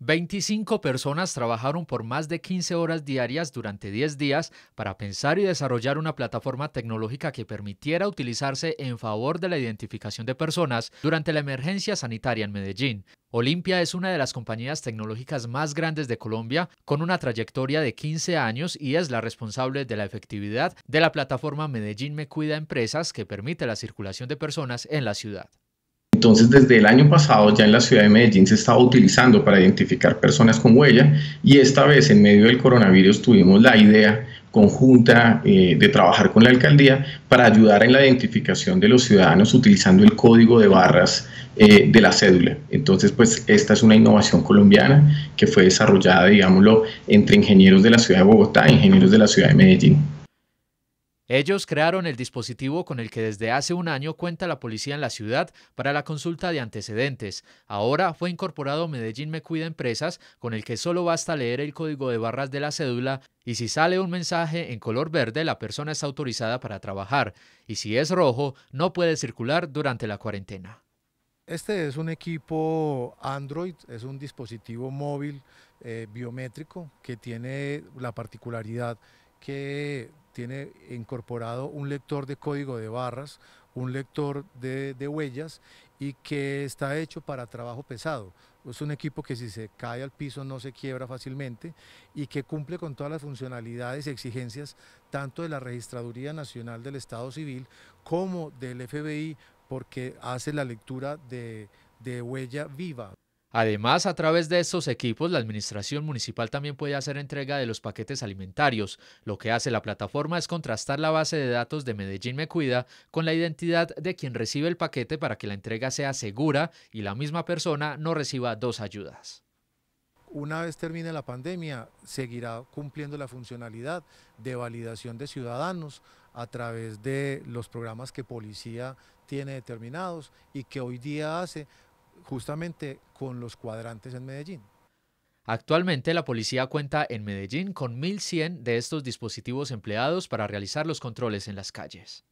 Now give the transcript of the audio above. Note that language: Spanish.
25 personas trabajaron por más de 15 horas diarias durante 10 días para pensar y desarrollar una plataforma tecnológica que permitiera utilizarse en favor de la identificación de personas durante la emergencia sanitaria en Medellín. Olimpia es una de las compañías tecnológicas más grandes de Colombia, con una trayectoria de 15 años y es la responsable de la efectividad de la plataforma Medellín Me Cuida Empresas que permite la circulación de personas en la ciudad. Entonces, desde el año pasado ya en la ciudad de Medellín se estaba utilizando para identificar personas con huella y esta vez en medio del coronavirus tuvimos la idea conjunta eh, de trabajar con la alcaldía para ayudar en la identificación de los ciudadanos utilizando el código de barras eh, de la cédula. Entonces, pues esta es una innovación colombiana que fue desarrollada, digámoslo, entre ingenieros de la ciudad de Bogotá e ingenieros de la ciudad de Medellín. Ellos crearon el dispositivo con el que desde hace un año cuenta la policía en la ciudad para la consulta de antecedentes. Ahora fue incorporado Medellín Me Cuida Empresas, con el que solo basta leer el código de barras de la cédula y si sale un mensaje en color verde, la persona está autorizada para trabajar y si es rojo, no puede circular durante la cuarentena. Este es un equipo Android, es un dispositivo móvil eh, biométrico que tiene la particularidad que tiene incorporado un lector de código de barras, un lector de, huellas y que está hecho para trabajo pesado. Es un equipo que si se cae al piso no se quiebra fácilmente y que cumple con todas las funcionalidades y exigencias tanto de la Registraduría Nacional del Estado Civil como del FBI porque hace la lectura de huella viva. Además, a través de estos equipos, la Administración Municipal también puede hacer entrega de los paquetes alimentarios. Lo que hace la plataforma es contrastar la base de datos de Medellín Me Cuida con la identidad de quien recibe el paquete para que la entrega sea segura y la misma persona no reciba dos ayudas. Una vez termine la pandemia, seguirá cumpliendo la funcionalidad de validación de ciudadanos a través de los programas que policía tiene determinados y que hoy día hace justamente con los cuadrantes en Medellín. Actualmente la policía cuenta en Medellín con 1.100 de estos dispositivos empleados para realizar los controles en las calles.